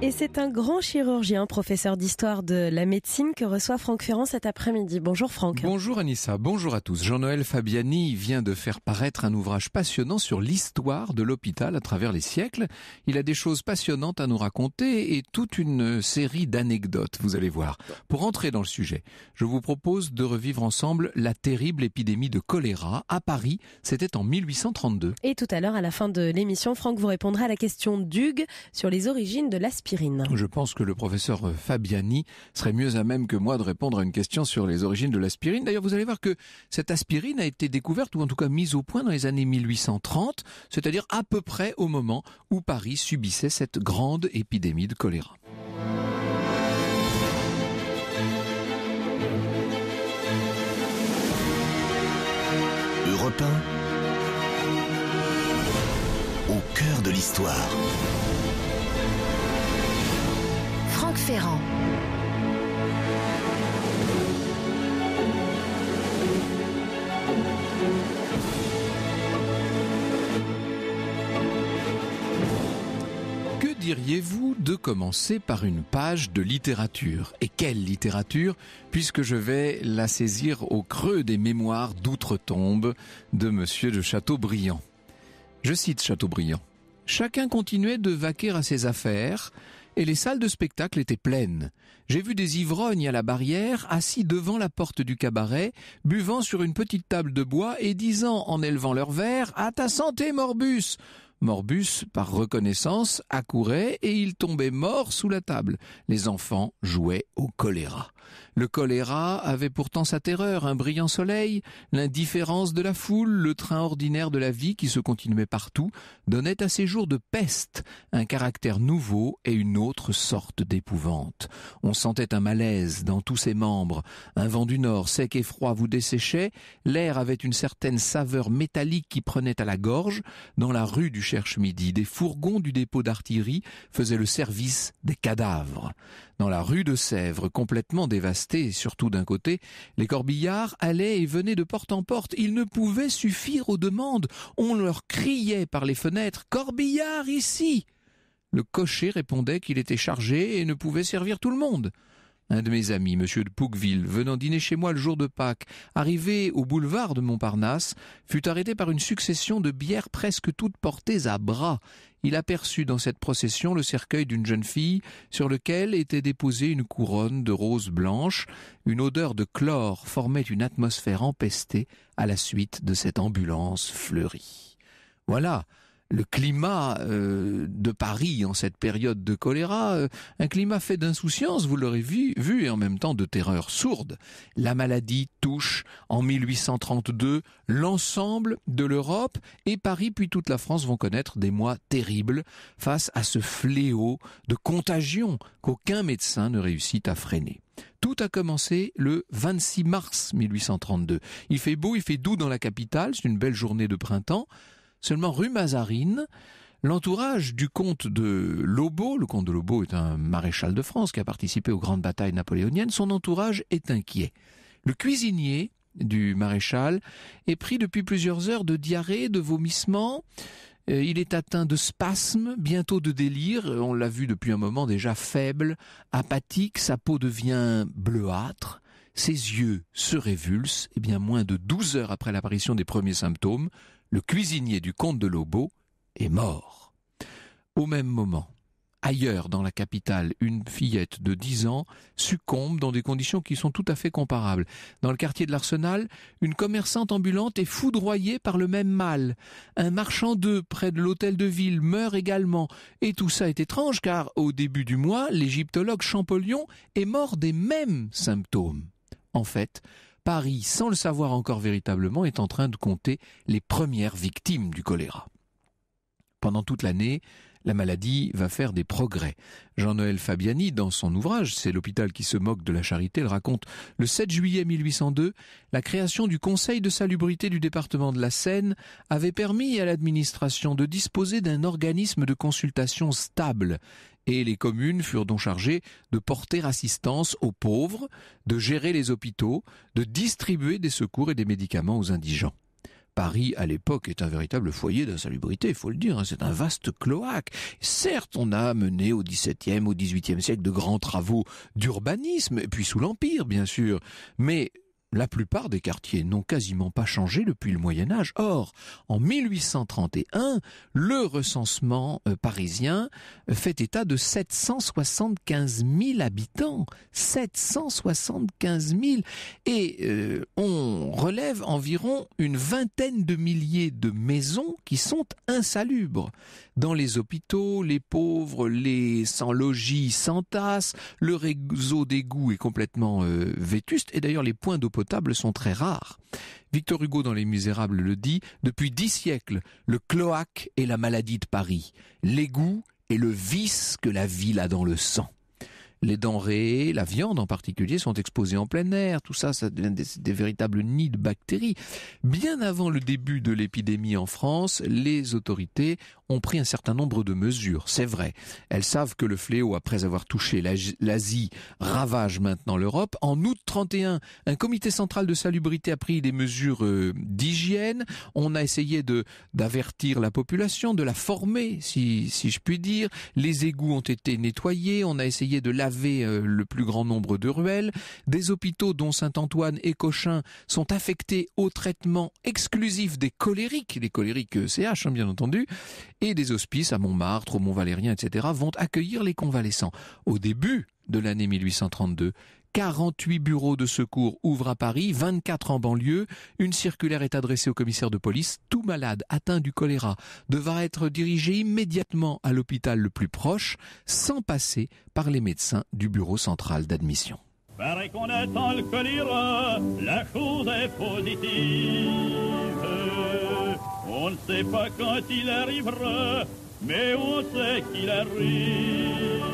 Et c'est un grand chirurgien, professeur d'histoire de la médecine, que reçoit Franck Ferrand cet après-midi. Bonjour Franck. Bonjour Anissa, bonjour à tous. Jean-Noël Fabiani vient de faire paraître un ouvrage passionnant sur l'histoire de l'hôpital à travers les siècles. Il a des choses passionnantes à nous raconter et toute une série d'anecdotes, vous allez voir. Pour entrer dans le sujet, je vous propose de revivre ensemble la terrible épidémie de choléra à Paris. C'était en 1832. Et tout à l'heure, à la fin de l'émission, Franck vous répondra à la question d'Hugues sur les origines de l'aspiration je pense que le professeur Fabiani serait mieux à même que moi de répondre à une question sur les origines de l'aspirine. D'ailleurs, vous allez voir que cette aspirine a été découverte ou en tout cas mise au point dans les années 1830, c'est-à-dire à peu près au moment où Paris subissait cette grande épidémie de choléra. Europe au cœur de l'histoire. Ferrand. Que diriez-vous de commencer par une page de littérature Et quelle littérature Puisque je vais la saisir au creux des mémoires d'outre-tombe de monsieur de Chateaubriand. Je cite Chateaubriand. Chacun continuait de vaquer à ses affaires, et les salles de spectacle étaient pleines. J'ai vu des ivrognes à la barrière, assis devant la porte du cabaret, buvant sur une petite table de bois et disant en élevant leur verre À ta santé, Morbus! Morbus, par reconnaissance, accourait et il tombait mort sous la table. Les enfants jouaient au choléra. Le choléra avait pourtant sa terreur, un brillant soleil, l'indifférence de la foule, le train ordinaire de la vie qui se continuait partout, donnaient à ces jours de peste un caractère nouveau et une autre sorte d'épouvante. On sentait un malaise dans tous ses membres, un vent du nord sec et froid vous desséchait, l'air avait une certaine saveur métallique qui prenait à la gorge, dans la rue du Cherche-Midi, des fourgons du dépôt d'artillerie faisaient le service des cadavres. Dans la rue de Sèvres, complètement dévastée, surtout d'un côté, les corbillards allaient et venaient de porte en porte. Ils ne pouvaient suffire aux demandes. On leur criait par les fenêtres Corbillard ici Le cocher répondait qu'il était chargé et ne pouvait servir tout le monde. Un de mes amis, M. de Pouqueville, venant dîner chez moi le jour de Pâques, arrivé au boulevard de Montparnasse, fut arrêté par une succession de bières presque toutes portées à bras il aperçut dans cette procession le cercueil d'une jeune fille sur lequel était déposée une couronne de roses blanches. Une odeur de chlore formait une atmosphère empestée à la suite de cette ambulance fleurie. Voilà le climat euh, de Paris en cette période de choléra, euh, un climat fait d'insouciance, vous l'aurez vu, vu, et en même temps de terreur sourde. La maladie touche en 1832 l'ensemble de l'Europe et Paris puis toute la France vont connaître des mois terribles face à ce fléau de contagion qu'aucun médecin ne réussit à freiner. Tout a commencé le 26 mars 1832. Il fait beau, il fait doux dans la capitale, c'est une belle journée de printemps. Seulement rue Mazarine, L'entourage du comte de Lobo, le comte de Lobo est un maréchal de France qui a participé aux grandes batailles napoléoniennes, son entourage est inquiet. Le cuisinier du maréchal est pris depuis plusieurs heures de diarrhée, de vomissements, euh, il est atteint de spasmes, bientôt de délire, on l'a vu depuis un moment déjà faible, apathique, sa peau devient bleuâtre, ses yeux se révulsent, et eh bien moins de douze heures après l'apparition des premiers symptômes, le cuisinier du comte de Lobo, est mort. Au même moment, ailleurs dans la capitale, une fillette de dix ans succombe dans des conditions qui sont tout à fait comparables. Dans le quartier de l'Arsenal, une commerçante ambulante est foudroyée par le même mal. Un marchand d'œufs près de l'hôtel de ville meurt également. Et tout ça est étrange car au début du mois, l'égyptologue Champollion est mort des mêmes symptômes. En fait, Paris, sans le savoir encore véritablement, est en train de compter les premières victimes du choléra. Pendant toute l'année, la maladie va faire des progrès. Jean-Noël Fabiani, dans son ouvrage C'est l'hôpital qui se moque de la charité, le raconte. Le 7 juillet 1802, la création du Conseil de salubrité du département de la Seine avait permis à l'administration de disposer d'un organisme de consultation stable et les communes furent donc chargées de porter assistance aux pauvres, de gérer les hôpitaux, de distribuer des secours et des médicaments aux indigents. Paris, à l'époque, est un véritable foyer d'insalubrité, il faut le dire, hein, c'est un vaste cloaque. Certes, on a mené au XVIIe, au XVIIIe siècle de grands travaux d'urbanisme, puis sous l'Empire, bien sûr, mais la plupart des quartiers n'ont quasiment pas changé depuis le Moyen Âge. Or, en 1831, le recensement euh, parisien fait état de 775 000 habitants. 775 000 Et euh, on relève environ une vingtaine de milliers de maisons qui sont insalubres. Dans les hôpitaux, les pauvres, les sans logis s'entassent, le réseau d'égouts est complètement euh, vétuste, et d'ailleurs les points d'eau potable sont très rares. Victor Hugo dans Les Misérables le dit, depuis dix siècles, le cloaque est la maladie de Paris, l'égout est le vice que la ville a dans le sang les denrées, la viande en particulier, sont exposées en plein air. Tout ça, ça devient des, véritables nids de bactéries. Bien avant le début de l'épidémie en France, les autorités ont pris un certain nombre de mesures. C'est vrai. Elles savent que le fléau, après avoir touché l'Asie, ravage maintenant l'Europe. En août 31, un comité central de salubrité a pris des mesures euh, d'hygiène. On a essayé de d'avertir la population, de la former, si, si je puis dire. Les égouts ont été nettoyés. On a essayé de laver avait euh, le plus grand nombre de ruelles. Des hôpitaux dont Saint-Antoine et Cochin sont affectés au traitement exclusif des colériques, les colériques CH euh, hein, bien entendu, et des hospices à Montmartre, au Mont-Valérien, etc. vont accueillir les convalescents. Au début de l'année 1832, 48 bureaux de secours ouvrent à Paris, 24 en banlieue. Une circulaire est adressée au commissaire de police. Tout malade atteint du choléra devra être dirigé immédiatement à l'hôpital le plus proche, sans passer par les médecins du bureau central d'admission. la chose est positive. On ne sait pas quand il arrivera, mais on sait qu'il arrive.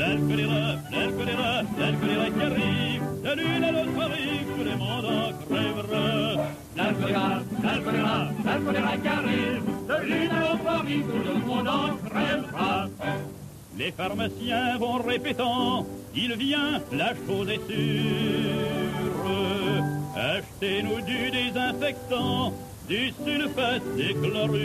L'alcooléra, l'alcooléra, l'alcooléra qui arrive, de l'une à l'autre oui, tout le monde en crèvera. L'alcooléra, l'alcooléra, l'alcooléra qui arrive, de l'une à l'autre oui, tout le monde en crèvera. Les pharmaciens vont répétant, il vient, la chose est sûre. Achetez-nous du désinfectant, du sulfate des chlorures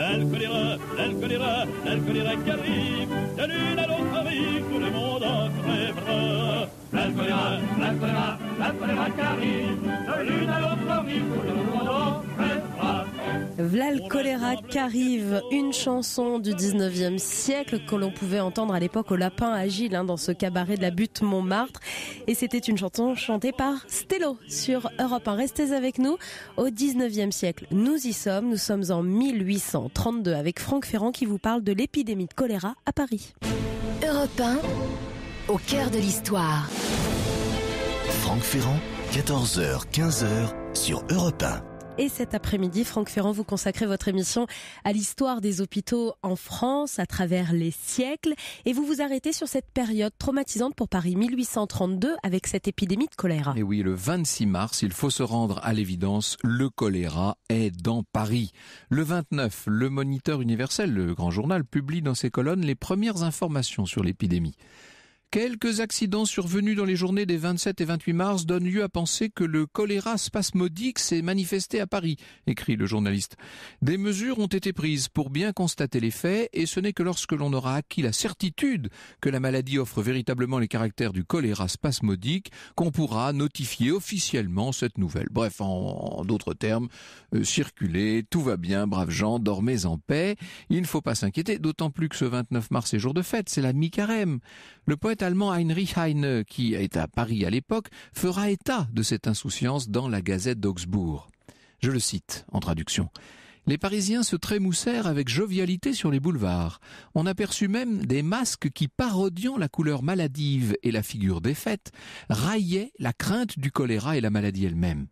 l'alcoolera, l'alcoolera, l'alcoolera qui arrive, de l'une à l'autre arrive tout le monde en crèvera. L'alcoolera, l'alcoolera, l'alcoolera qui arrive, de l'une à l'autre arrive tout le monde en crèvera. Vlal Choléra qu'arrive, une chanson du 19e siècle que l'on pouvait entendre à l'époque au Lapin Agile hein, dans ce cabaret de la butte Montmartre. Et c'était une chanson chantée par Stello sur Europe 1. Restez avec nous au 19e siècle. Nous y sommes, nous sommes en 1832 avec Franck Ferrand qui vous parle de l'épidémie de choléra à Paris. Europe 1, au cœur de l'histoire. Franck Ferrand, 14h, 15h sur Europe 1. Et cet après-midi, Franck Ferrand, vous consacrez votre émission à l'histoire des hôpitaux en France à travers les siècles. Et vous vous arrêtez sur cette période traumatisante pour Paris 1832 avec cette épidémie de choléra. Et oui, le 26 mars, il faut se rendre à l'évidence, le choléra est dans Paris. Le 29, le Moniteur universel, le grand journal, publie dans ses colonnes les premières informations sur l'épidémie. Quelques accidents survenus dans les journées des 27 et 28 mars donnent lieu à penser que le choléra spasmodique s'est manifesté à Paris, écrit le journaliste. Des mesures ont été prises pour bien constater les faits et ce n'est que lorsque l'on aura acquis la certitude que la maladie offre véritablement les caractères du choléra spasmodique qu'on pourra notifier officiellement cette nouvelle. Bref, en, d'autres termes, euh, circulez, tout va bien, braves gens, dormez en paix. Il ne faut pas s'inquiéter, d'autant plus que ce 29 mars est jour de fête, c'est la mi-carême. Le poète Allemand Heinrich Heine, qui est à Paris à l'époque, fera état de cette insouciance dans la Gazette d'Augsbourg. Je le cite en traduction. Les Parisiens se trémoussèrent avec jovialité sur les boulevards. On aperçut même des masques qui, parodiant la couleur maladive et la figure défaite, raillaient la crainte du choléra et la maladie elle-même.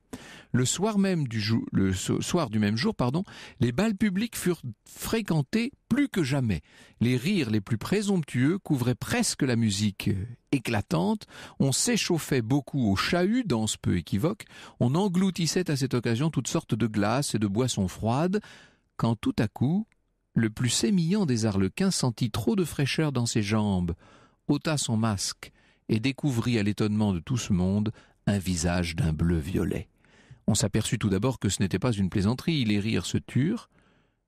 Le soir même du le soir du même jour, pardon, les bals publics furent fréquentés plus que jamais. Les rires les plus présomptueux couvraient presque la musique euh, éclatante. On s'échauffait beaucoup au chahut, danse peu équivoque. On engloutissait à cette occasion toutes sortes de glaces et de boissons froides. Quand tout à coup, le plus sémillant des arlequins sentit trop de fraîcheur dans ses jambes, ôta son masque et découvrit à l'étonnement de tout ce monde un visage d'un bleu violet. On s'aperçut tout d'abord que ce n'était pas une plaisanterie, les rires se turent,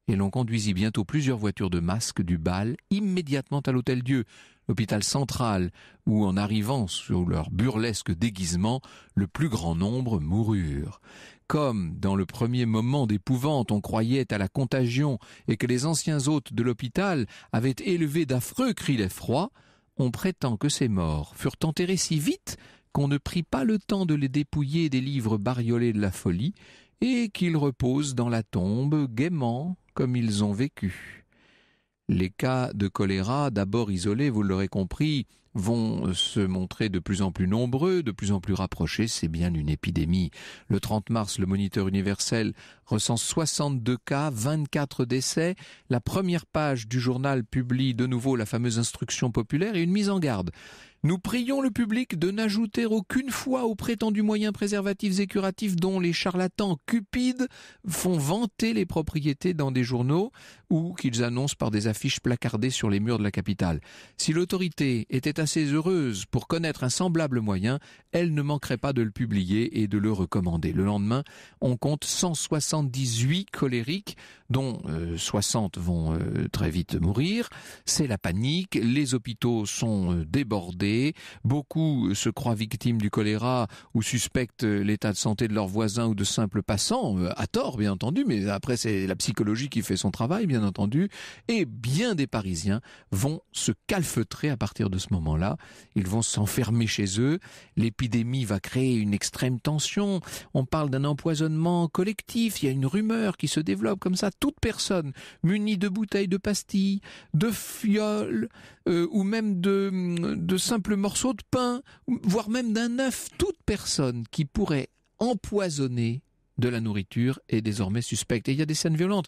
et l'on conduisit bientôt plusieurs voitures de masques du bal immédiatement à l'Hôtel Dieu, l'hôpital central, où, en arrivant sous leur burlesque déguisement, le plus grand nombre moururent. Comme, dans le premier moment d'épouvante, on croyait à la contagion et que les anciens hôtes de l'hôpital avaient élevé d'affreux cris d'effroi, on prétend que ces morts furent enterrés si vite qu'on ne prit pas le temps de les dépouiller des livres bariolés de la folie, et qu'ils reposent dans la tombe gaiement comme ils ont vécu. Les cas de choléra, d'abord isolés, vous l'aurez compris, vont euh, se montrer de plus en plus nombreux, de plus en plus rapprochés. C'est bien une épidémie. Le 30 mars, le moniteur universel recense 62 cas, 24 décès. La première page du journal publie de nouveau la fameuse instruction populaire et une mise en garde. Nous prions le public de n'ajouter aucune fois aux prétendus moyens préservatifs et curatifs dont les charlatans cupides font vanter les propriétés dans des journaux ou qu'ils annoncent par des affiches placardées sur les murs de la capitale. Si l'autorité était assez heureuse. Pour connaître un semblable moyen, elle ne manquerait pas de le publier et de le recommander. Le lendemain, on compte 178 colériques, dont 60 euh, vont euh, très vite mourir. C'est la panique, les hôpitaux sont euh, débordés, beaucoup se croient victimes du choléra ou suspectent l'état de santé de leurs voisins ou de simples passants, à tort bien entendu, mais après c'est la psychologie qui fait son travail bien entendu, et bien des Parisiens vont se calfeutrer à partir de ce moment là Ils vont s'enfermer chez eux. L'épidémie va créer une extrême tension. On parle d'un empoisonnement collectif. Il y a une rumeur qui se développe comme ça. Toute personne munie de bouteilles de pastilles, de fioles, euh, ou même de, de simples morceaux de pain, voire même d'un œuf, toute personne qui pourrait empoisonner de la nourriture est désormais suspecte. Et il y a des scènes violentes.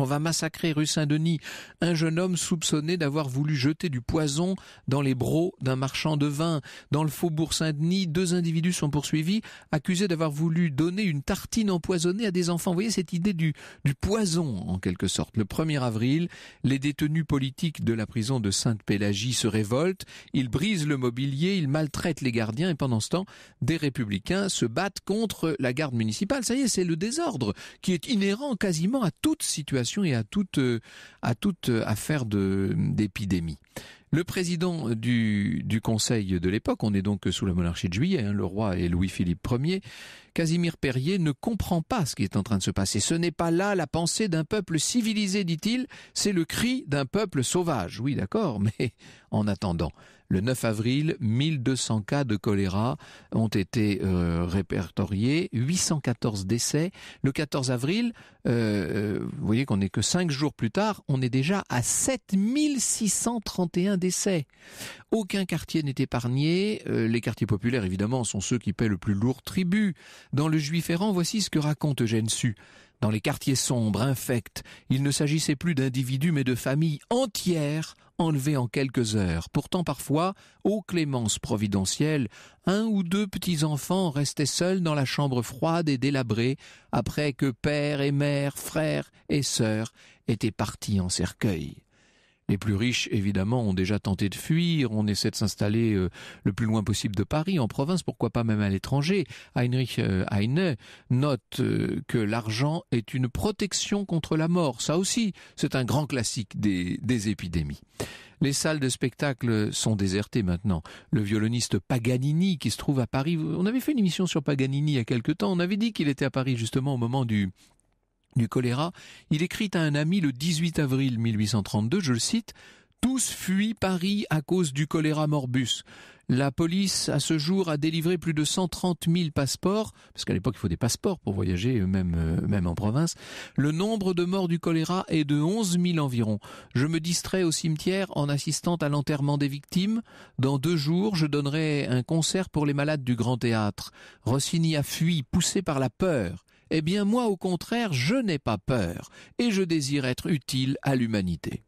On va massacrer rue Saint-Denis un jeune homme soupçonné d'avoir voulu jeter du poison dans les brocs d'un marchand de vin. Dans le faubourg Saint-Denis, deux individus sont poursuivis, accusés d'avoir voulu donner une tartine empoisonnée à des enfants. Vous voyez cette idée du, du poison, en quelque sorte. Le 1er avril, les détenus politiques de la prison de Sainte-Pélagie se révoltent, ils brisent le mobilier, ils maltraitent les gardiens et pendant ce temps, des républicains se battent contre la garde municipale. Ça y est, c'est le désordre qui est inhérent quasiment à toute situation et à toute, euh, à toute euh, affaire d'épidémie. Le président du, du Conseil de l'époque, on est donc sous la monarchie de juillet, hein, le roi est Louis-Philippe Ier, Casimir Perrier ne comprend pas ce qui est en train de se passer. Ce n'est pas là la pensée d'un peuple civilisé, dit-il, c'est le cri d'un peuple sauvage. Oui, d'accord, mais en attendant, le 9 avril, 1200 cas de choléra ont été euh, répertoriés, 814 décès. Le 14 avril, euh, euh, vous voyez qu'on n'est que 5 jours plus tard, on est déjà à 7631 décès. Aucun quartier n'est épargné. les quartiers populaires, évidemment, sont ceux qui paient le plus lourd tribut. Dans le Juif errant, voici ce que raconte Eugène dans les quartiers sombres, infects, il ne s'agissait plus d'individus mais de familles entières enlevées en quelques heures. Pourtant parfois, aux clémences providentielles, un ou deux petits-enfants restaient seuls dans la chambre froide et délabrée après que père et mère, frère et sœur étaient partis en cercueil. Les plus riches, évidemment, ont déjà tenté de fuir, on essaie de s'installer euh, le plus loin possible de Paris, en province, pourquoi pas même à l'étranger. Heinrich euh, Heine note euh, que l'argent est une protection contre la mort. Ça aussi, c'est un grand classique des, des épidémies. Les salles de spectacle sont désertées maintenant. Le violoniste Paganini, qui se trouve à Paris, on avait fait une émission sur Paganini il y a quelque temps, on avait dit qu'il était à Paris justement au moment du du choléra, il écrit à un ami le 18 avril 1832, je le cite, tous fuient Paris à cause du choléra morbus. La police, à ce jour, a délivré plus de 130 000 passeports, parce qu'à l'époque, il faut des passeports pour voyager, euh, même, euh, même en province. Le nombre de morts du choléra est de 11 000 environ. Je me distrais au cimetière en assistant à l'enterrement des victimes. Dans deux jours, je donnerai un concert pour les malades du Grand Théâtre. Rossini a fui, poussé par la peur. Eh bien moi au contraire, je n'ai pas peur, et je désire être utile à l'humanité.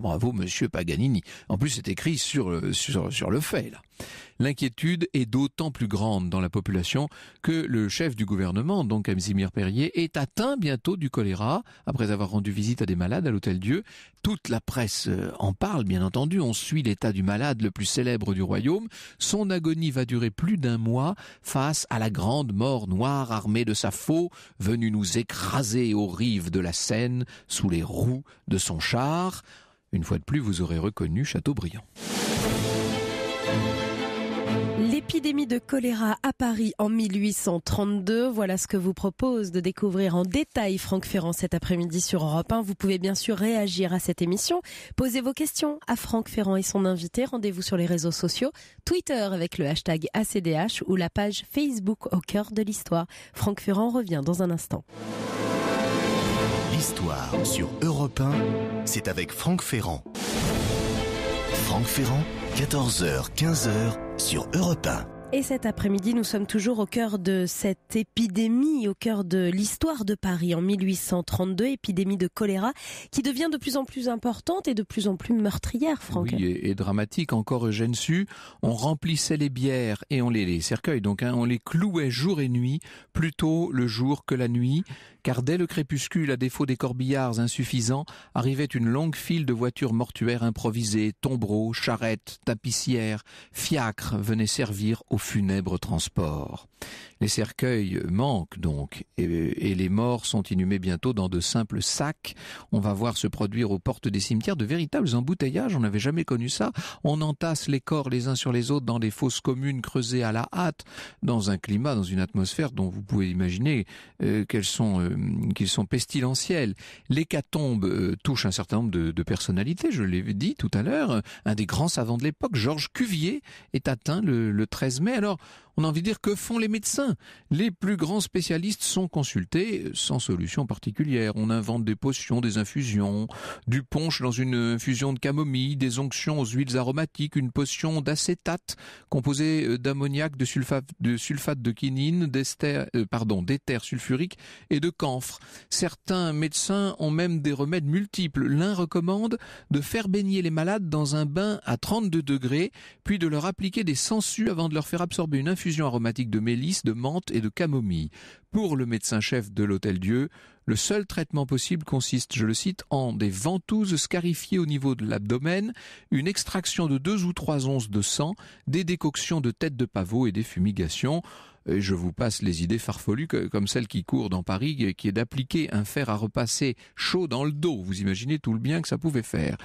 Bravo, monsieur Paganini. En plus, c'est écrit sur, euh, sur, sur le fait, L'inquiétude est d'autant plus grande dans la population que le chef du gouvernement, donc Amzimir Perrier, est atteint bientôt du choléra après avoir rendu visite à des malades à l'Hôtel Dieu. Toute la presse euh, en parle, bien entendu. On suit l'état du malade le plus célèbre du royaume. Son agonie va durer plus d'un mois face à la grande mort noire armée de sa faux venue nous écraser aux rives de la Seine sous les roues de son char. Une fois de plus, vous aurez reconnu Chateaubriand. L'épidémie de choléra à Paris en 1832, voilà ce que vous propose de découvrir en détail Franck Ferrand cet après-midi sur Europe 1. Vous pouvez bien sûr réagir à cette émission, Posez vos questions à Franck Ferrand et son invité. Rendez-vous sur les réseaux sociaux, Twitter avec le hashtag ACDH ou la page Facebook au cœur de l'histoire. Franck Ferrand revient dans un instant. L'histoire sur Europe 1, c'est avec Franck Ferrand. Franck Ferrand, 14h, 15h sur Europe 1. Et cet après-midi, nous sommes toujours au cœur de cette épidémie, au cœur de l'histoire de Paris en 1832, épidémie de choléra, qui devient de plus en plus importante et de plus en plus meurtrière, Franck. Oui, et, dramatique. Encore Eugène Su, on remplissait les bières et on les, les cercueils, donc hein, on les clouait jour et nuit, plutôt le jour que la nuit car dès le crépuscule, à défaut des corbillards insuffisants, arrivait une longue file de voitures mortuaires improvisées, tombereaux, charrettes, tapissières, fiacres venaient servir aux funèbres transports. Les cercueils manquent donc, et, les morts sont inhumés bientôt dans de simples sacs. On va voir se produire aux portes des cimetières de véritables embouteillages, on n'avait jamais connu ça. On entasse les corps les uns sur les autres dans des fosses communes creusées à la hâte, dans un climat, dans une atmosphère dont vous pouvez imaginer euh, quelles sont euh, euh, qu'ils sont pestilentiels. L'hécatombe euh, touche un certain nombre de, personnalités, je l'ai dit tout à l'heure. Un des grands savants de l'époque, Georges Cuvier, est atteint le, le 13 mai. Alors, on a envie de dire que font les médecins Les plus grands spécialistes sont consultés sans solution particulière. On invente des potions, des infusions, du punch dans une infusion de camomille, des onctions aux huiles aromatiques, une potion d'acétate composée euh, d'ammoniac, de sulfate de, quinine, d'ester, euh, d'éther sulfurique et de camphre. Certains médecins ont même des remèdes multiples. L'un recommande de faire baigner les malades dans un bain à 32 degrés, puis de leur appliquer des sangsues avant de leur faire absorber une aromatique de mélisse, de menthe et de camomille. Pour le médecin-chef de l'Hôtel Dieu, le seul traitement possible consiste, je le cite, en des ventouses scarifiées au niveau de l'abdomen, une extraction de deux ou trois onces de sang, des décoctions de tête de pavot et des fumigations. Et je vous passe les idées farfelues comme celle qui court dans Paris, qui est d'appliquer un fer à repasser chaud dans le dos. Vous imaginez tout le bien que ça pouvait faire.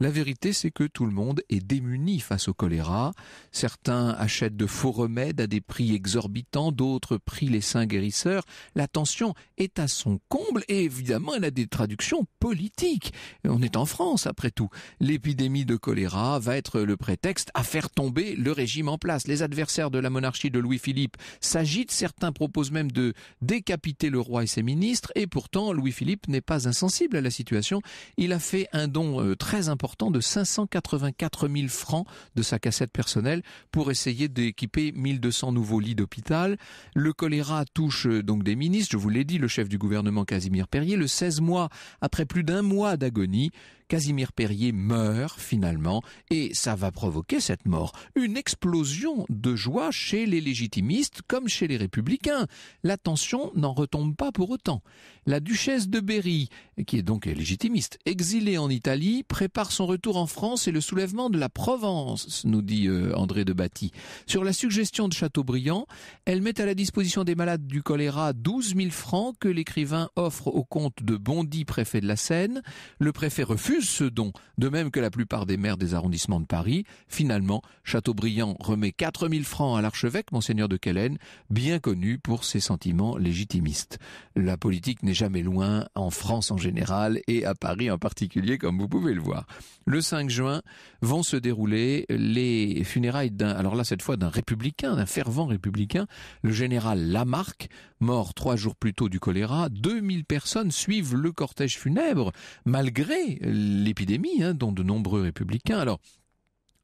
La vérité, c'est que tout le monde est démuni face au choléra. Certains achètent de faux remèdes à des prix exorbitants, d'autres prient les saints guérisseurs. La tension est à son comble et évidemment, elle a des traductions politiques. On est en France, après tout. L'épidémie de choléra va être le prétexte à faire tomber le régime en place. Les adversaires de la monarchie de Louis-Philippe s'agitent, certains proposent même de décapiter le roi et ses ministres, et pourtant Louis-Philippe n'est pas insensible à la situation. Il a fait un don euh, très important quatre de 584 000 francs de sa cassette personnelle pour essayer d'équiper 1200 nouveaux lits d'hôpital. Le choléra touche euh, donc des ministres, je vous l'ai dit, le chef du gouvernement Casimir Perrier, le 16 mois après plus d'un mois d'agonie, Casimir Perrier meurt finalement et ça va provoquer cette mort une explosion de joie chez les légitimistes comme chez les républicains. La tension n'en retombe pas pour autant. La duchesse de Berry, qui est donc légitimiste, exilée en Italie, prépare son retour en France et le soulèvement de la Provence, nous dit euh, André de Batti. Sur la suggestion de Chateaubriand, elle met à la disposition des malades du choléra 12 000 francs que l'écrivain offre au comte de Bondy, préfet de la Seine. Le préfet refuse ce don, de même que la plupart des maires des arrondissements de Paris. Finalement, Chateaubriand remet 4000 francs à l'archevêque monseigneur de Quellen, bien connu pour ses sentiments légitimistes. La politique n'est jamais loin en France en général et à Paris en particulier comme vous pouvez le voir. Le 5 juin vont se dérouler les funérailles d'un alors là cette fois d'un républicain, d'un fervent républicain, le général Lamarck, mort trois jours plus tôt du choléra. 2000 personnes suivent le cortège funèbre malgré les l'épidémie, hein, dont de nombreux républicains. Alors,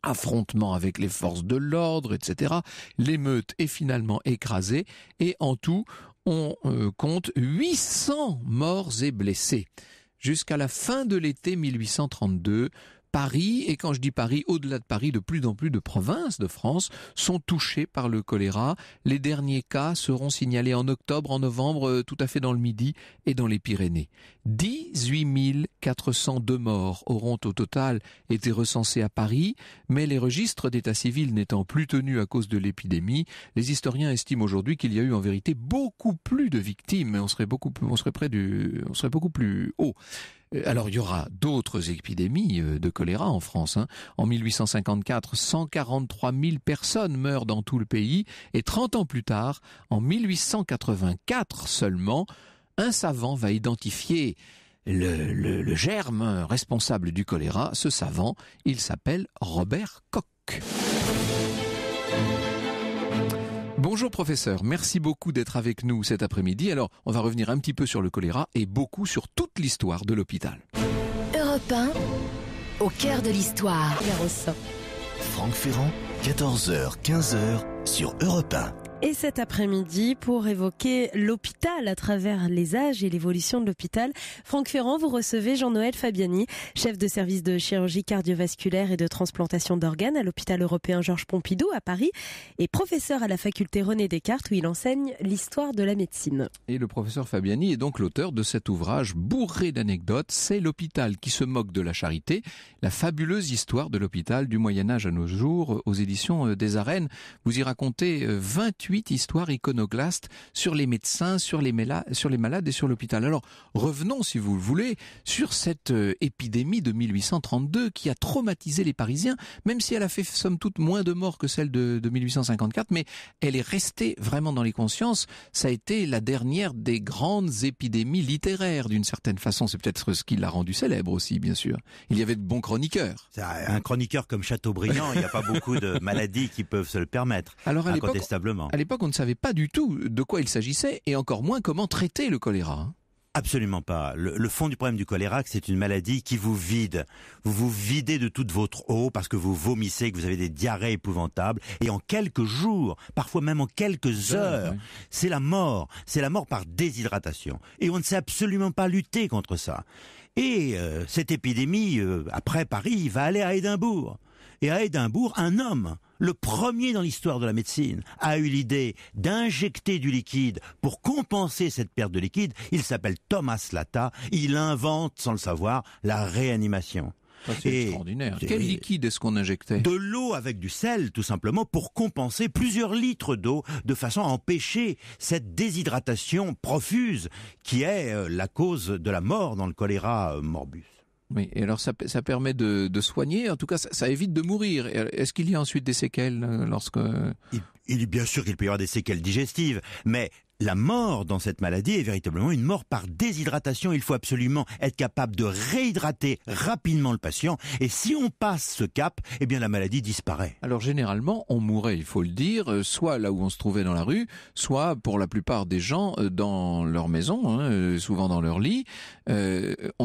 affrontement avec les forces de l'ordre, etc. L'émeute est finalement écrasée et en tout, on euh, compte 800 morts et blessés. Jusqu'à la fin de l'été 1832, Paris, et quand je dis Paris, au-delà de Paris, de plus en plus de provinces de France sont touchées par le choléra. Les derniers cas seront signalés en octobre, en novembre, euh, tout à fait dans le Midi et dans les Pyrénées. 18 402 morts auront au total été recensés à Paris, mais les registres d'état civil n'étant plus tenus à cause de l'épidémie, les historiens estiment aujourd'hui qu'il y a eu en vérité beaucoup plus de victimes, on serait beaucoup plus, on serait près du, on serait beaucoup plus haut. Euh, alors il y aura d'autres épidémies euh, de choléra en France. Hein. En 1854, 143 000 personnes meurent dans tout le pays et 30 ans plus tard, en 1884 seulement, un savant va identifier le germe responsable du choléra. Ce savant, il s'appelle Robert Koch. Bonjour professeur, merci beaucoup d'être avec nous cet après-midi. Alors, on va revenir un petit peu sur le choléra et beaucoup sur toute l'histoire de l'hôpital. Europe 1, au cœur de l'histoire. Franck Ferrand, 14h, 15h sur Europe 1. Et cet après-midi, pour évoquer l'hôpital à travers les âges et l'évolution de l'hôpital, Franck Ferrand, vous recevez Jean-Noël Fabiani, chef de service de chirurgie cardiovasculaire et de transplantation d'organes à l'hôpital européen Georges Pompidou à Paris et professeur à la faculté René Descartes où il enseigne l'histoire de la médecine. Et le professeur Fabiani est donc l'auteur de cet ouvrage bourré d'anecdotes. C'est l'hôpital qui se moque de la charité, la fabuleuse histoire de l'hôpital du Moyen Âge à nos jours aux éditions euh, des Arènes. Vous y racontez 28 euh, histoire histoires sur les médecins, sur les, sur les malades et sur l'hôpital. Alors revenons, si vous le voulez, sur cette euh, épidémie de 1832 qui a traumatisé les Parisiens, même si elle a fait somme toute moins de morts que celle de, 1854, mais elle est restée vraiment dans les consciences. Ça a été la dernière des grandes épidémies littéraires, d'une certaine façon. C'est peut-être ce qui l'a rendu célèbre aussi, bien sûr. Il y avait de bons chroniqueurs. Un chroniqueur comme Chateaubriand, il n'y a pas beaucoup de maladies qui peuvent se le permettre. Alors, à incontestablement l'époque, on ne savait pas du tout de quoi il s'agissait et encore moins comment traiter le choléra. Hein. Absolument pas. Le, fond du problème du choléra, c'est une maladie qui vous vide. Vous vous videz de toute votre eau parce que vous vomissez, que vous avez des diarrhées épouvantables. Et en quelques jours, parfois même en quelques heures, c'est la mort. C'est la mort par déshydratation. Et on ne sait absolument pas lutter contre ça. Et euh, cette épidémie, euh, après Paris, va aller à Édimbourg. Et à Édimbourg, un homme, le premier dans l'histoire de la médecine, a eu l'idée d'injecter du liquide pour compenser cette perte de liquide. Il s'appelle Thomas Latta. Il invente, sans le savoir, la réanimation. Ah, c'est extraordinaire. Quel liquide est-ce qu'on injectait De l'eau avec du sel, tout simplement, pour compenser plusieurs litres d'eau, de façon à empêcher cette déshydratation profuse qui est euh, la cause de la mort dans le choléra euh, morbus. Oui, et alors ça, permet de, soigner, en tout cas ça, évite de mourir. Est-ce qu'il y a ensuite des séquelles euh, lorsque... Il, est bien sûr qu'il peut y avoir des séquelles digestives, mais la mort dans cette maladie est véritablement une mort par déshydratation. Il faut absolument être capable de réhydrater rapidement le patient. Et si on passe ce cap, eh bien la maladie disparaît. Alors généralement, on mourrait, il faut le dire, euh, soit là où on se trouvait dans la rue, soit pour la plupart des gens euh, dans leur maison, hein, euh, souvent dans leur lit. on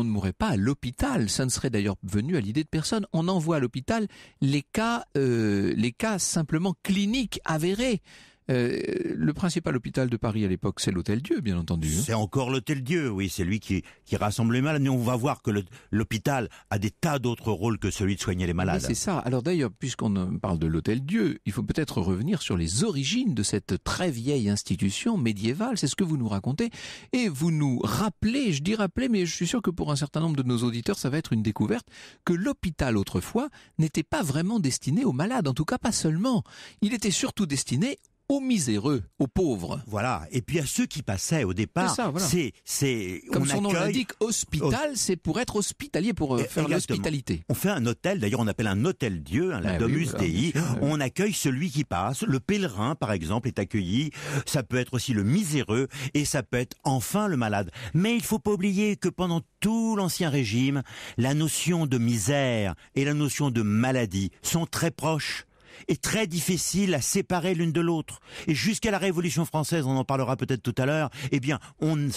ne mourrait pas à l'hôpital. Ça ne serait d'ailleurs venu à l'idée de personne. On envoie à l'hôpital les cas, les cas simplement cliniques avérés. Euh, le principal hôpital de Paris à l'époque, c'est l'Hôtel Dieu, bien entendu. Hein. C'est encore l'Hôtel Dieu, oui, c'est lui qui, rassemble les malades. Mais on va voir que l'hôpital a des tas d'autres rôles que celui de soigner les malades. C'est ça. Alors d'ailleurs, puisqu'on euh, parle de l'Hôtel Dieu, il faut peut-être revenir sur les origines de cette très vieille institution médiévale. C'est ce que vous nous racontez. Et vous nous rappelez, je dis rappeler, mais je suis sûr que pour un certain nombre de nos auditeurs, ça va être une découverte, que l'hôpital autrefois n'était pas vraiment destiné aux malades, en tout cas pas seulement. Il était surtout destiné aux miséreux, aux pauvres. Voilà. Et puis à ceux qui passaient au départ. C'est c'est, Comme on son nom l'indique, hospital, c'est pour être hospitalier, pour euh, faire l'hospitalité. On fait un hôtel, d'ailleurs on appelle un hôtel Dieu, hein, la eh Domus Dei. Eh on accueille celui qui passe. Le pèlerin, par exemple, est accueilli. Ça peut être aussi le miséreux et ça peut être enfin le malade. Mais il faut pas oublier que pendant tout l'ancien régime, la notion de misère et la notion de maladie sont très proches est très difficile à séparer l'une de l'autre. Et jusqu'à la Révolution française, on en parlera peut-être tout à l'heure, eh bien, on,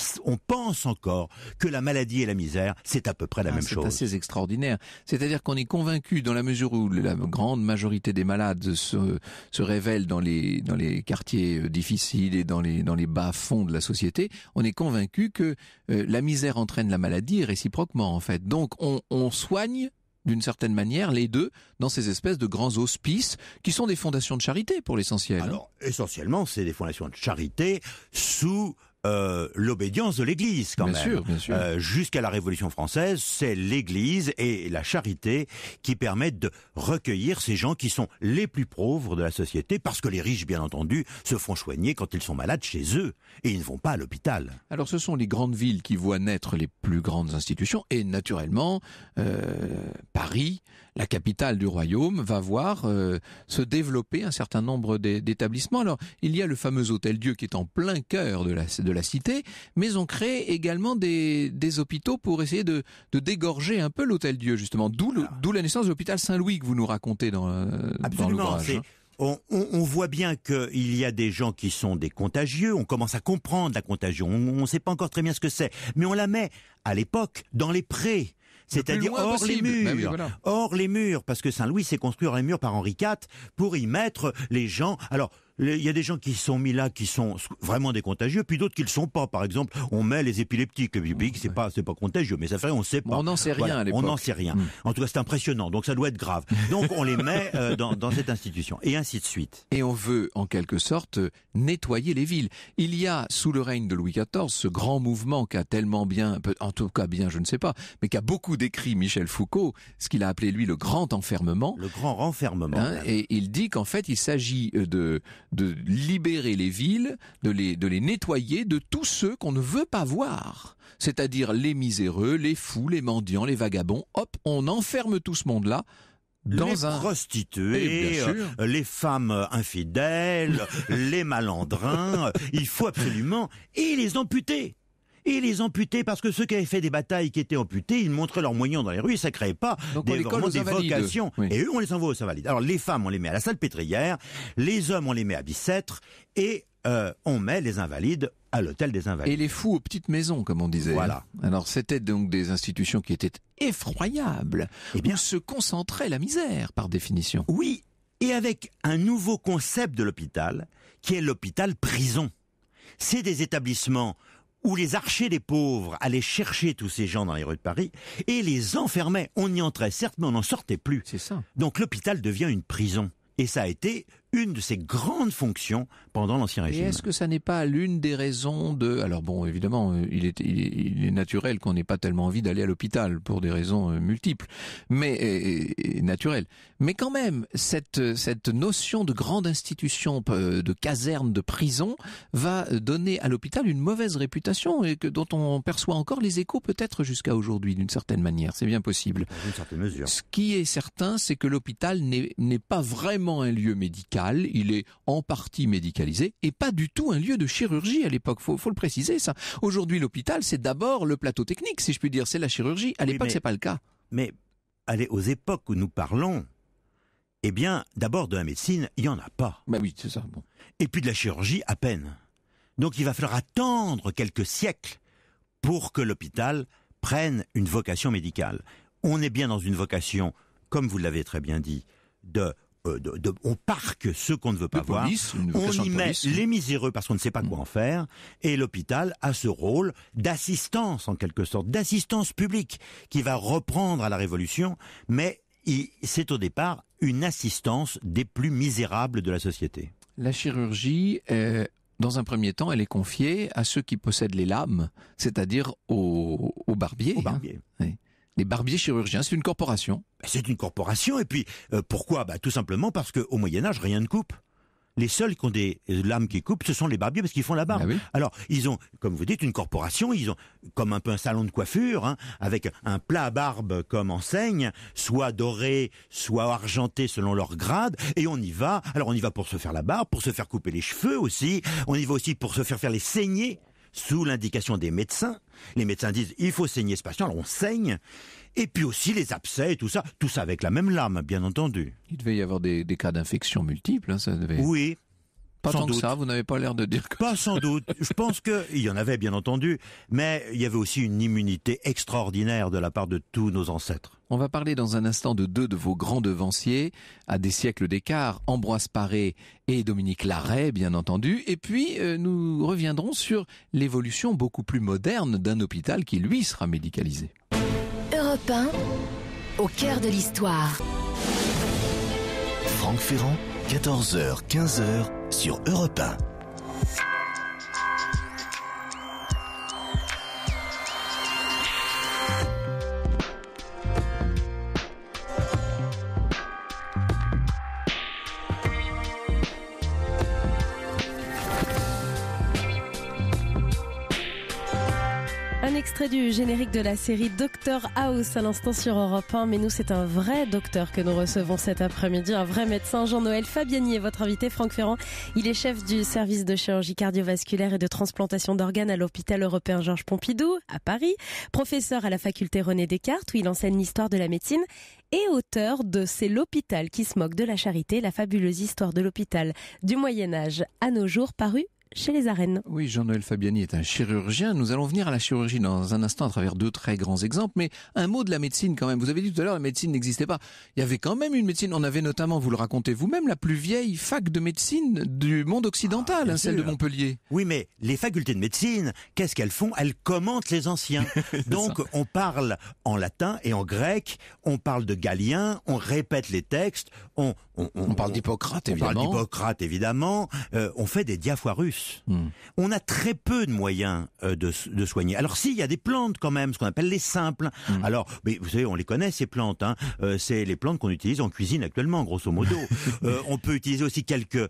pense encore que la maladie et la misère, c'est à peu près la ah, même chose. C'est assez extraordinaire. C'est-à-dire qu'on est convaincu, dans la mesure où la grande majorité des malades se, révèlent dans les, dans les quartiers euh, difficiles et dans les, dans les bas-fonds de la société, on est convaincu que euh, la misère entraîne la maladie réciproquement, en fait. Donc, on soigne d'une certaine manière, les deux, dans ces espèces de grands hospices qui sont des fondations de charité pour l'essentiel. Hein. Alors, essentiellement, c'est des fondations de charité sous L'obéissance euh, l'obédience de l'Église quand même. Euh, jusqu'à la Révolution française, c'est l'Église et la charité qui permettent de recueillir ces gens qui sont les plus pauvres de la société, parce que les riches, bien entendu, se font soigner quand ils sont malades chez eux et ils ne vont pas à l'hôpital. Alors, ce sont les grandes villes qui voient naître les plus grandes institutions et naturellement euh, Paris, la capitale du royaume, va voir euh, se développer un certain nombre d'établissements. Alors, il y a le fameux Hôtel Dieu qui est en plein cœur de la, cité, mais on crée également des, hôpitaux pour essayer de, dégorger un peu l'Hôtel Dieu, justement. Ah. D'où la naissance de l'hôpital Saint-Louis que vous nous racontez dans, euh, dans l'ouvrage. Hein. On, on, voit bien qu'il y a des gens qui sont des contagieux, on commence à comprendre la contagion, on ne sait pas encore très bien ce que c'est, mais on la met à l'époque dans les prés c'est-à-dire hors les murs, bah hors les murs, parce que Saint-Louis s'est construit hors les murs par Henri IV pour y mettre les gens. Alors il y a des gens qui sont mis là, qui sont vraiment des contagieux, puis d'autres qui le sont pas. Par exemple, on met les épileptiques, les c'est pas, c'est pas contagieux, mais ça fait, on sait pas. On n'en sait rien On n'en sait rien. Hmm. En tout cas, c'est impressionnant, donc ça doit être grave. Donc on les met euh, dans, cette institution, et ainsi de suite. Et on veut, en quelque sorte, nettoyer les villes. Il y a, sous le règne de Louis XIV, ce grand mouvement qui a tellement bien, en tout cas bien, je ne sais pas, mais a beaucoup décrit Michel Foucault, ce qu'il a appelé lui le grand enfermement. Le grand renfermement. Hein, et il dit qu'en fait, il s'agit euh, de, de libérer les villes, de les, de les nettoyer de tous ceux qu'on ne veut pas voir, c'est-à-dire les miséreux, les fous, les mendiants, les vagabonds. Hop, on enferme tout ce monde-là dans un... les un... prostituées, eh, euh, les femmes infidèles, les malandrins, il faut absolument et les amputer et les amputés, parce que ceux qui avaient fait des batailles qui étaient amputés, ils montraient leurs moignons dans les rues ça créait pas des, des vocations. Et eux, on les envoie aux invalides. Alors les femmes, on les met à la salle pétrière, les hommes, on les met à Bicêtre et euh, on met les invalides à l'hôtel des Invalides. Et les fous aux petites maisons, comme on disait. Voilà. Hein. Alors c'était donc des institutions qui étaient effroyables. Eh bien, se concentrait la misère, par définition. Oui, et avec un nouveau concept de l'hôpital, qui est l'hôpital prison. C'est des établissements où les archers des pauvres allaient chercher tous ces gens dans les rues de Paris et les enfermaient. On y entrait, certes, mais on n'en sortait plus. C'est ça. Donc l'hôpital devient une prison. Et ça a été une de ses grandes fonctions pendant l'Ancien Régime. Et est-ce que ça n'est pas l'une des raisons de... Alors bon, évidemment, euh, il est, il est, naturel qu'on n'ait pas tellement envie d'aller à l'hôpital pour des raisons euh, multiples, mais Naturel. Mais quand même, cette, cette notion de grande institution, euh, de caserne, de prison, va donner à l'hôpital une mauvaise réputation et que dont on perçoit encore les échos peut-être jusqu'à aujourd'hui d'une certaine manière. C'est bien possible. Dans une certaine mesure. Ce qui est certain, c'est que l'hôpital n'est pas vraiment un lieu médical il est en partie médicalisé et pas du tout un lieu de chirurgie à l'époque. Faut, faut le préciser ça. Aujourd'hui, l'hôpital, c'est d'abord le plateau technique, si je puis dire, c'est la chirurgie. À l'époque, c'est pas le cas. Mais allez, aux époques où nous parlons, eh bien, d'abord de la médecine, il y en a pas. Bah oui, c'est ça. Et puis de la chirurgie, à peine. Donc, il va falloir attendre quelques siècles pour que l'hôpital prenne une vocation médicale. On est bien dans une vocation, comme vous l'avez très bien dit, de euh, on parque ceux qu'on ne veut pas voir, on y met les miséreux parce qu'on ne sait pas quoi en faire, et l'hôpital a ce rôle d'assistance en quelque sorte, d'assistance publique qui va reprendre à la Révolution, mais c'est au départ une assistance des plus misérables de la société. La chirurgie, euh, dans un premier temps, elle est confiée à ceux qui possèdent les lames, c'est-à-dire aux, barbiers. Hein. Les barbiers chirurgiens, c'est une corporation. Bah, c'est une corporation, et puis euh, pourquoi bah, Tout simplement parce qu'au Moyen Âge, rien ne coupe. Les seuls qui ont des euh, lames qui coupent, ce sont les barbiers parce qu'ils font la barbe. Ah Alors, ils ont, comme vous dites, une corporation, ils ont comme un peu un salon de coiffure, hein, avec un plat à barbe comme enseigne, soit doré, soit argenté selon leur grade, et on y va. Alors, on y va pour se faire la barbe, pour se faire couper les cheveux aussi, on y va aussi pour se faire faire les saignées sous l'indication des médecins. Les médecins disent il faut saigner ce patient, alors on saigne. Et puis aussi les abcès et tout ça, tout ça avec la même lame, bien entendu. Il devait y avoir des, cas d'infection multiples. Hein, ça devait... Oui, pas sans tant doute. que ça, vous n'avez pas l'air de dire que... Pas sans doute. Je pense qu'il y en avait, bien entendu, mais il y avait aussi une immunité extraordinaire de la part de tous nos ancêtres. On va parler dans un instant de deux de vos grands devanciers, à des siècles d'écart, Ambroise Paré et Dominique Larrey, bien entendu. Et puis, euh, nous reviendrons sur l'évolution beaucoup plus moderne d'un hôpital qui, lui, sera médicalisé. Europe 1, au cœur de l'histoire. Franck Ferrand, 14h, 15h, sur Europe 1. extrait du générique de la série Docteur House à l'instant sur Europe 1. Mais nous, c'est un vrai docteur que nous recevons cet après-midi, un vrai médecin, Jean-Noël Fabiani est votre invité, Franck Ferrand. Il est chef du service de chirurgie cardiovasculaire et de transplantation d'organes à l'hôpital européen Georges Pompidou à Paris, professeur à la faculté René Descartes où il enseigne l'histoire de la médecine et auteur de C'est l'hôpital qui se moque de la charité, la fabuleuse histoire de l'hôpital du Moyen Âge à nos jours, paru chez les arènes. Oui, Jean-Noël Fabiani est un chirurgien. Nous allons venir à la chirurgie dans un instant à travers deux très grands exemples, mais un mot de la médecine quand même. Vous avez dit tout à l'heure, la médecine n'existait pas. Il y avait quand même une médecine. On avait notamment, vous le racontez vous-même, la plus vieille fac de médecine du monde occidental, ah, hein, celle de Montpellier. Oui, mais les facultés de médecine, qu'est-ce qu'elles font Elles commentent les anciens. Donc, on parle en latin et en grec, on parle de galien, on répète les textes, on, parle d'Hippocrate, évidemment. On parle d'Hippocrate, évidemment. Euh, on fait des russes on a très peu de moyens euh, de, soigner. Alors s'il il y a des plantes quand même, ce qu'on appelle les simples. Mm. Alors, vous savez, on les connaît ces plantes. Hein. Euh, c'est les plantes qu'on utilise en cuisine actuellement, grosso modo. Euh, on peut utiliser aussi quelques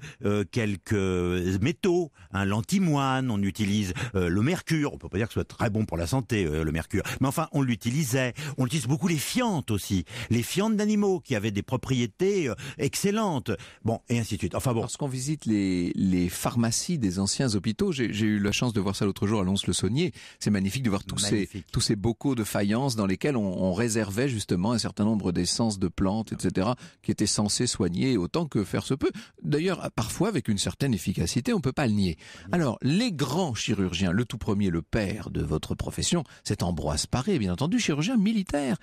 quelques métaux, hein, l'antimoine. On utilise le mercure. On peut pas dire que ce soit très bon pour la santé le mercure, mais enfin on l'utilisait. On utilise beaucoup les fientes aussi, les fientes d'animaux qui avaient des propriétés excellentes. Bon et ainsi de suite. Enfin bon. Lorsqu'on visite les pharmacies des anciens hôpitaux. J'ai eu la chance de voir ça l'autre jour à Lons-le-Saunier. C'est magnifique de voir tous ces tous ces bocaux de faïence dans lesquels on, réservait justement un certain nombre d'essences de plantes, etc., qui étaient censées soigner autant que faire se peut. D'ailleurs, parfois avec une certaine efficacité, on peut pas le nier. Alors, les grands chirurgiens, le tout premier, le père de votre profession, c'est Ambroise Paré, bien entendu, chirurgien militaire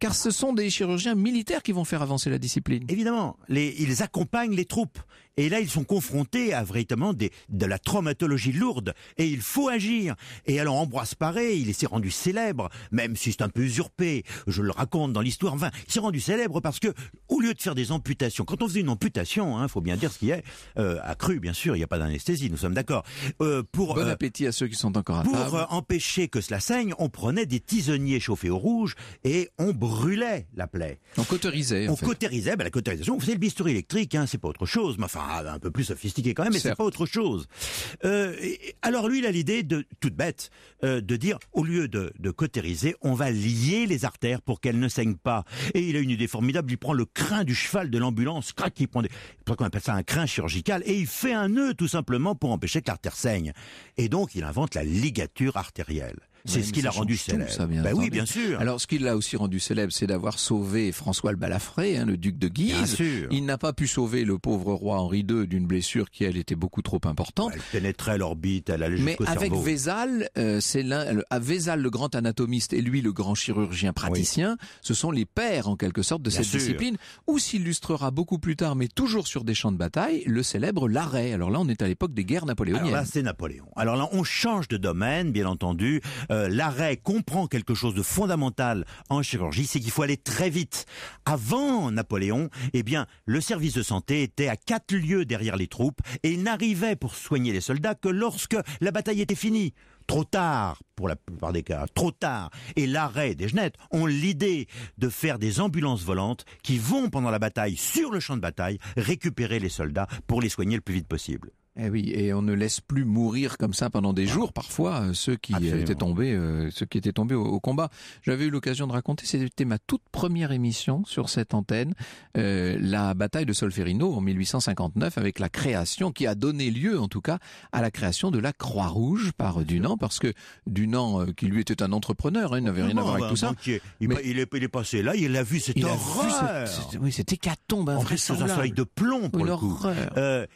car ce sont des chirurgiens militaires qui vont faire avancer la discipline. Évidemment, ils accompagnent les troupes, et là, ils sont confrontés à véritablement des, de la traumatologie lourde. Et il faut agir. Et alors, Ambroise Paré, il s'est rendu célèbre, même si c'est un peu usurpé. Je le raconte dans l'histoire. Enfin, il s'est rendu célèbre parce que, au lieu de faire des amputations, quand on faisait une amputation, hein, faut bien dire ce qui est, euh, accru, bien sûr, il n'y a pas d'anesthésie, nous sommes d'accord. Euh, pour, euh, appétit à ceux qui sont encore à Pour euh, empêcher que cela saigne, on prenait des tisonniers chauffés au rouge et on brûlait la plaie. On cautérisait. on cautérisait. Ben, la cautérisation, on faisait le bistouri électrique, hein, c'est pas autre chose. Mais enfin, un peu plus sophistiqué quand même, mais c'est pas autre chose. Euh, alors lui, il a l'idée de toute bête euh, de dire au lieu de, de cautériser, on va lier les artères pour qu'elles ne saignent pas. Et il a une idée formidable. Il prend le crin du cheval de l'ambulance, crac, il prend des, on appelle ça un crin chirurgical, et il fait un nœud tout simplement pour empêcher que l'artère saigne. Et donc il invente la ligature artérielle. C'est ce qui l'a rendu célèbre. bah oui, bien sûr. Alors ce qui l'a aussi rendu célèbre, c'est d'avoir sauvé François le Balafré, hein, le duc de Guise. Bien sûr. Il n'a pas pu sauver le pauvre roi Henri II d'une blessure qui elle était beaucoup trop importante. Bah, elle pénétrait l'orbite, elle allait Mais avec cerveau. Euh, c'est l'un à ah, Vézal le grand anatomiste et lui le grand chirurgien praticien, ce sont les pères en quelque sorte de cette discipline où s'illustrera beaucoup plus tard mais toujours sur des champs de bataille le célèbre l'arrêt. Alors là on est à l'époque des guerres napoléoniennes. Alors là c'est Napoléon. Alors là on change de domaine bien entendu. Euh, l'arrêt comprend quelque chose de fondamental en chirurgie, c'est qu'il faut aller très vite. Avant Napoléon, eh bien, le service de santé était à quatre lieues derrière les troupes et il n'arrivait pour soigner les soldats que lorsque la bataille était finie trop tard pour la plupart des cas, trop tard. Et l'arrêt des Genettes ont l'idée de faire des ambulances volantes qui vont pendant la bataille, sur le champ de bataille, récupérer les soldats pour les soigner le plus vite possible. Et eh oui, et on ne laisse plus mourir comme ça pendant des jours parfois euh, euh, euh, ceux qui étaient tombés, ceux qui étaient tombés au, combat. J'avais eu l'occasion de raconter, c'était ma toute première émission sur cette antenne, la bataille de Solferino en 1859 avec la création qui a donné lieu en tout cas à la création de la Croix Rouge par Dunant, parce que Dunant qui lui était un entrepreneur, hein, il n'avait rien à voir avec tout ça. Il, mais... il, est, passé là, il a vu cette horreur. A vu cette, cette, oui, cette hécatombe de plomb pour le coup.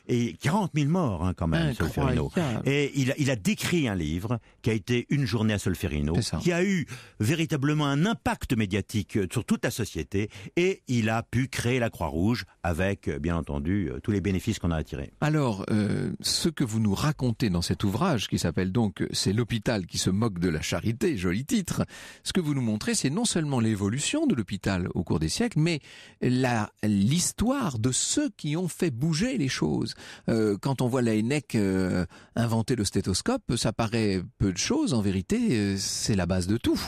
et 40 000 morts. Hein, quand même, Solferino. Et il a décrit un livre qui a été Une journée à Solferino, qui a eu véritablement un impact médiatique sur toute la société, et il a pu créer la Croix-Rouge avec euh, bien entendu euh, tous les bénéfices qu'on a attirés. Alors, euh, ce que vous nous racontez dans cet ouvrage, qui s'appelle donc C'est l'hôpital qui se moque de la charité, joli titre, ce que vous nous montrez, c'est non seulement l'évolution de l'hôpital au cours des siècles, mais l'histoire de ceux qui ont fait bouger les choses. quand on voit la e inventer le stéthoscope, ça paraît peu de choses, en vérité, c'est la base de tout.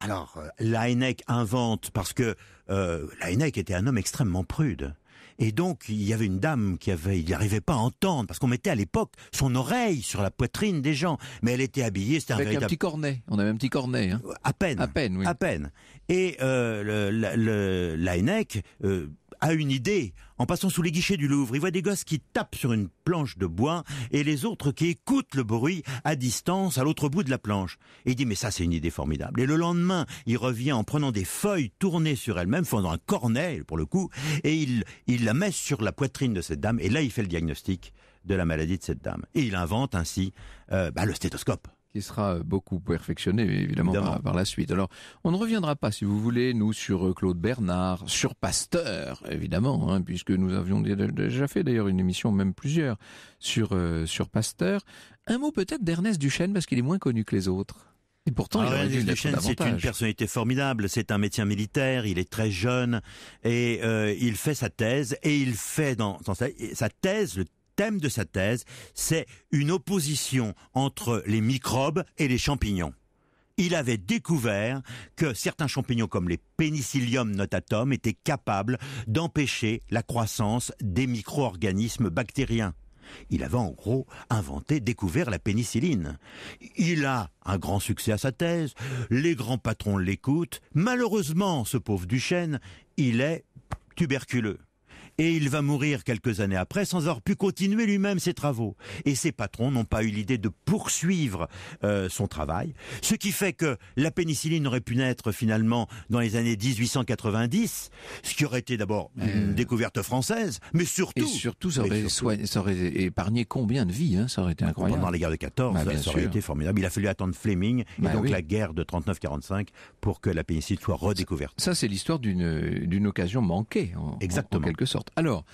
Alors, l'AENEC invente parce que euh, e était un homme extrêmement prude. Et donc, il y avait une dame qui avait, il n'arrivait pas à entendre, parce qu'on mettait à l'époque son oreille sur la poitrine des gens. Mais elle était habillée, c'était un Avec un petit cornet. On avait un petit cornet. Hein. À peine. À peine, oui. À peine. Et euh, le, euh, a une idée en passant sous les guichets du Louvre, il voit des gosses qui tapent sur une planche de bois et les autres qui écoutent le bruit à distance, à l'autre bout de la planche. Et il dit mais ça c'est une idée formidable. Et le lendemain, il revient en prenant des feuilles tournées sur elles-mêmes, fondant un cornet pour le coup, et il, il la met sur la poitrine de cette dame. Et là, il fait le diagnostic de la maladie de cette dame. Et il invente ainsi euh, bah, le stéthoscope qui sera euh, beaucoup perfectionné évidemment, Par, la suite. Alors, on ne reviendra pas, si vous voulez, nous sur euh, Claude Bernard, sur Pasteur, évidemment, hein, puisque nous avions déjà fait d'ailleurs une émission, même plusieurs, sur euh, sur Pasteur. Un mot peut-être d'Ernest Duchesne, parce qu'il est moins connu que les autres. Et pourtant, ah, Ernest Duchesne, c'est une personnalité formidable. C'est un médecin militaire. Il est très jeune et il fait sa thèse et il fait dans, sa, sa, thèse, le thème de sa thèse, c'est une opposition entre les microbes et les champignons il avait découvert que certains champignons comme les Penicillium notatum étaient capables d'empêcher la croissance des micro-organismes bactériens. Il avait en gros inventé, découvert la pénicilline. Il a un grand succès à sa thèse, les grands patrons l'écoutent. Malheureusement, ce pauvre Duchesne, il est tuberculeux et il va mourir quelques années après sans avoir pu continuer lui-même ses travaux. Et ses patrons n'ont pas eu l'idée de poursuivre euh, son travail, ce qui fait que la pénicilline aurait pu naître finalement dans les années 1890, ce qui aurait été d'abord une hmm. découverte française, mais surtout... Et surtout, ça aurait, ça aurait épargné combien de vies hein Ça aurait été incroyable. Pendant la guerre de 14, bah, ça, aurait été formidable. Il a fallu attendre Fleming et bah donc la guerre de 39-45 pour que la pénicilline soit redécouverte. Ça, c'est l'histoire d'une occasion manquée, Exactement. en quelque sorte. Alors,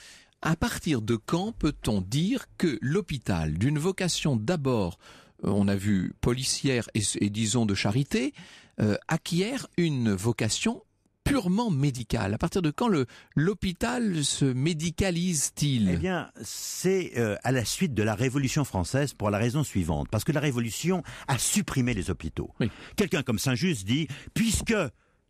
à partir de quand peut-on dire que l'hôpital, d'une vocation d'abord, euh, on a vu policière et, disons de charité, euh, acquiert une vocation purement médicale. À partir de quand l'hôpital se médicalise-t-il Eh bien, c'est euh, à la suite de la Révolution française pour la raison suivante, parce que la Révolution a supprimé les hôpitaux. Quelqu'un comme Saint-Just dit, puisque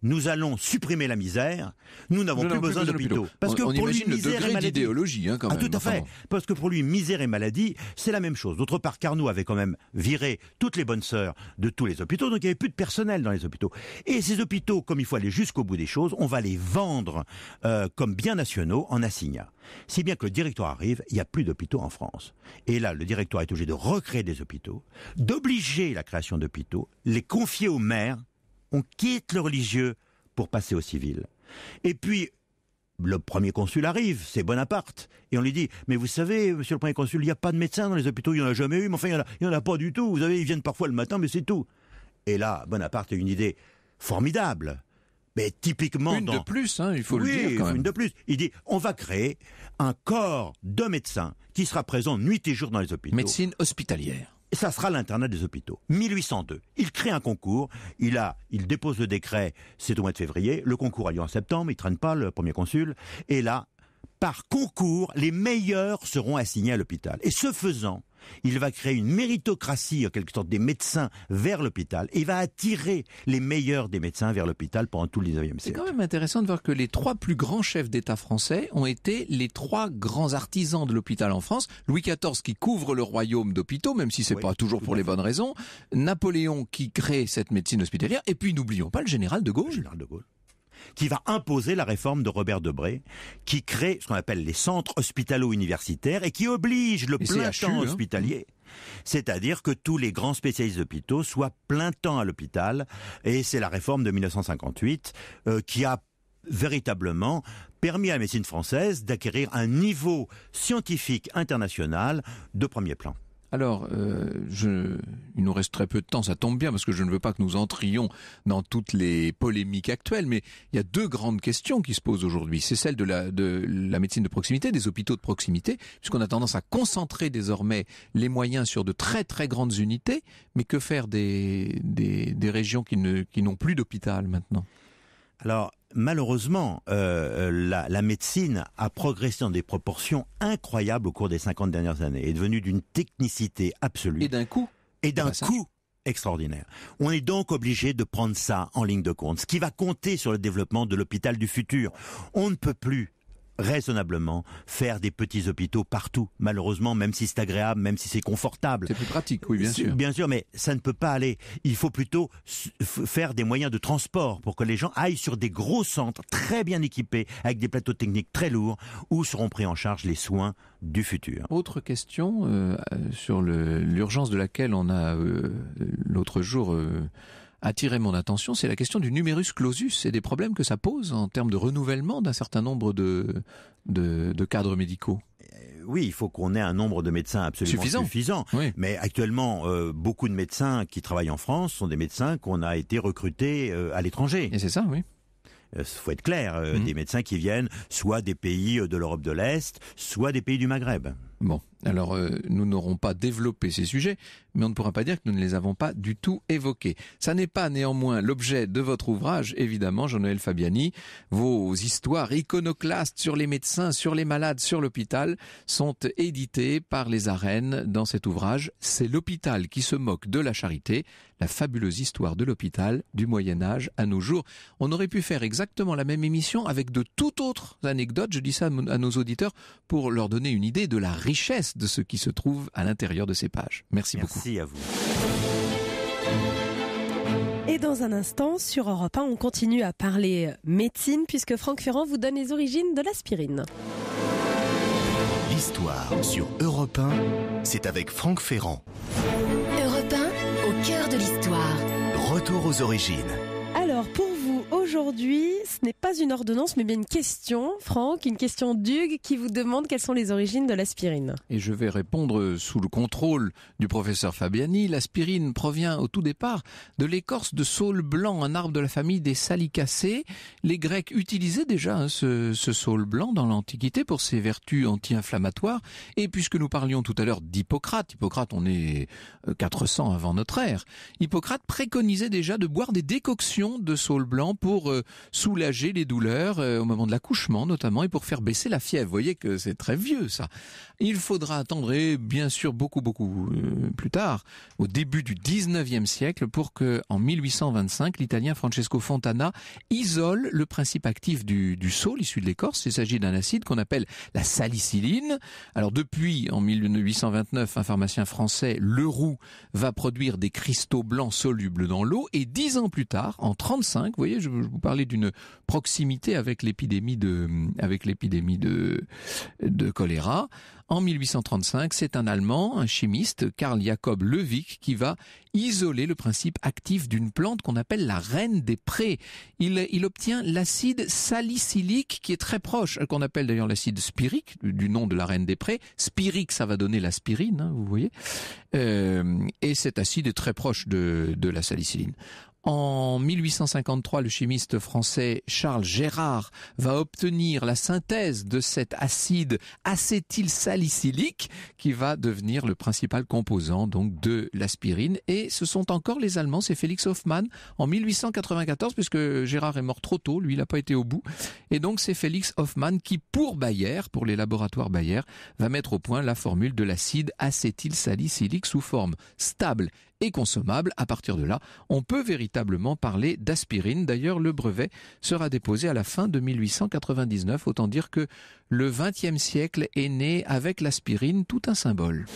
nous allons supprimer la misère, nous n'avons plus, besoin d'hôpitaux. Parce que pour lui, misère et maladie. Hein, quand ah, même. tout à fait. Parce que pour lui, misère et maladie, c'est la même chose. D'autre part, Carnot avait quand même viré toutes les bonnes sœurs de tous les hôpitaux, donc il n'y avait plus de personnel dans les hôpitaux. Et ces hôpitaux, comme il faut aller jusqu'au bout des choses, on va les vendre euh, comme biens nationaux en assignat. Si bien que le directoire arrive, il n'y a plus d'hôpitaux en France. Et là, le directoire est obligé de recréer des hôpitaux, d'obliger la création d'hôpitaux, les confier aux maires, on quitte le religieux pour passer au civil. Et puis, le premier consul arrive, c'est Bonaparte, et on lui dit, mais vous savez, monsieur le premier consul, il n'y a pas de médecins dans les hôpitaux, il n'y en a jamais eu, mais enfin, il n'y en, a pas du tout, vous savez, ils viennent parfois le matin, mais c'est tout. Et là, Bonaparte a une idée formidable. Mais typiquement. Une de plus, hein, il faut le dire. Quand même. Une de plus. Il dit on va créer un corps de médecins qui sera présent nuit et jour dans les hôpitaux. Médecine hospitalière ça sera l'internat des hôpitaux. 1802. Il crée un concours. Il a, il dépose le décret. C'est au mois de février. Le concours a lieu en septembre. Il traîne pas le premier consul. Et là, par concours, les meilleurs seront assignés à l'hôpital. Et ce faisant, il va créer une méritocratie, en quelque sorte, des médecins vers l'hôpital et va attirer les meilleurs des médecins vers l'hôpital pendant tout le 19e siècle. C'est quand même intéressant de voir que les trois plus grands chefs d'État français ont été les trois grands artisans de l'hôpital en France. Louis XIV qui couvre le royaume d'hôpitaux, même si c'est pas toujours pour les bonnes raisons. Napoléon qui crée cette médecine hospitalière. Et puis n'oublions pas le général de Gaulle. Le général de Gaulle qui va imposer la réforme de Robert Debré, qui crée ce qu'on appelle les centres hospitalo-universitaires et qui oblige le plein temps hein. hospitalier. c'est-à-dire que tous les grands spécialistes d'hôpitaux soient plein temps à l'hôpital, et c'est la réforme de 1958 euh, qui a véritablement permis à la médecine française d'acquérir un niveau scientifique international de premier plan. Alors, euh, je, il nous reste très peu de temps, ça tombe bien, parce que je ne veux pas que nous entrions dans toutes les polémiques actuelles, mais il y a deux grandes questions qui se posent aujourd'hui. C'est celle de la, de la médecine de proximité, des hôpitaux de proximité, puisqu'on a tendance à concentrer désormais les moyens sur de très très grandes unités, mais que faire des, des, des régions qui, ne, qui n'ont plus d'hôpital maintenant alors, malheureusement, euh, euh, la, médecine a progressé dans des proportions incroyables au cours des 50 dernières années, est devenue d'une technicité absolue. Et d'un coup Et d'un ah bah coup extraordinaire. On est donc obligé de prendre ça en ligne de compte, ce qui va compter sur le développement de l'hôpital du futur. On ne peut plus raisonnablement faire des petits hôpitaux partout. Malheureusement, même si c'est agréable, même si c'est confortable. C'est plus pratique, oui, bien sûr. Bien sûr, mais ça ne peut pas aller. Il faut plutôt faire des moyens de transport pour que les gens aillent sur des gros centres très bien équipés, avec des plateaux techniques très lourds, où seront pris en charge les soins du futur. Autre question euh, sur l'urgence de laquelle on a euh, l'autre jour... Euh, Attirer mon attention, c'est la question du numerus clausus et des problèmes que ça pose en termes de renouvellement d'un certain nombre de, de, cadres médicaux euh, oui, il faut qu'on ait un nombre de médecins absolument suffisant. Mais actuellement, euh, beaucoup de médecins qui travaillent en France sont des médecins qu'on a été recrutés euh, à l'étranger. Et c'est ça, oui. Il faut être clair, mmh. des médecins qui viennent soit des pays de l'Europe de l'Est, soit des pays du Maghreb. Bon, alors euh, nous n'aurons pas développé ces sujets, mais on ne pourra pas dire que nous ne les avons pas du tout évoqués. Ça n'est pas néanmoins l'objet de votre ouvrage, évidemment, Jean-Noël Fabiani. Vos histoires iconoclastes sur les médecins, sur les malades, sur l'hôpital sont éditées par les arènes dans cet ouvrage. C'est l'hôpital qui se moque de la charité, la fabuleuse histoire de l'hôpital du Moyen Âge à nos jours. On aurait pu faire exactement la même émission avec de tout autres anecdotes, je dis ça à nos auditeurs, pour leur donner une idée de la richesse de ce qui se trouve à l'intérieur de ces pages. Merci, beaucoup. Merci à vous. Et dans un instant, sur Europe 1, on continue à parler euh, médecine puisque Franck Ferrand vous donne les origines de l'aspirine. L'histoire sur Europe 1, c'est avec Franck Ferrand. Europe 1, au cœur de l'histoire. Retour aux origines aujourd'hui, ce n'est pas une ordonnance, mais bien une question, Franck, une question d'Hugues qui vous demande quelles sont les origines de l'aspirine. Et je vais répondre euh, sous le contrôle du professeur Fabiani. L'aspirine provient au tout départ de l'écorce de saule blanc, un arbre de la famille des salicacées. Les Grecs utilisaient déjà hein, ce, ce saule blanc dans l'Antiquité pour ses vertus anti-inflammatoires. Et puisque nous parlions tout à l'heure d'Hippocrate, Hippocrate, on est 400 euh, avant notre ère, Hippocrate préconisait déjà de boire des décoctions de saule blanc pour pour euh, soulager les douleurs euh, au moment de l'accouchement notamment et pour faire baisser la fièvre. Vous voyez que c'est très vieux ça. Il faudra attendre, bien sûr beaucoup beaucoup euh, plus tard, au début du 19e siècle, pour que, en 1825, l'Italien Francesco Fontana isole le principe actif du, du saule issu de l'écorce. Il s'agit d'un acide qu'on appelle la salicyline. Alors depuis, en 1829, un pharmacien français, Leroux, va produire des cristaux blancs solubles dans l'eau, et dix ans plus tard, en 35, vous voyez, je, je vous parlais d'une proximité avec l'épidémie de, avec l'épidémie de, de choléra. En 1835, c'est un Allemand, un chimiste, Karl Jacob Lewick, qui va isoler le principe actif d'une plante qu'on appelle la reine des prés. Il, obtient l'acide salicylique qui est très proche, qu'on appelle d'ailleurs l'acide spirique, du nom de la reine des prés. Spirique, ça va donner l'aspirine, hein, vous voyez. Euh, et cet acide est très proche de, de la salicyline. En 1853, le chimiste français Charles Gérard va obtenir la synthèse de cet acide acétylsalicylique qui va devenir le principal composant donc de l'aspirine. Et ce sont encore les Allemands, c'est Félix Hoffmann en 1894, puisque Gérard est mort trop tôt, lui il n'a pas été au bout. Et donc c'est Félix Hoffmann qui, pour Bayer, pour les laboratoires Bayer, va mettre au point la formule de l'acide acétylsalicylique sous forme stable et consommable. À partir de là, on peut véritablement parler d'aspirine. D'ailleurs, le brevet sera déposé à la fin de 1899. Autant dire que le XXe siècle est né avec l'aspirine tout un symbole.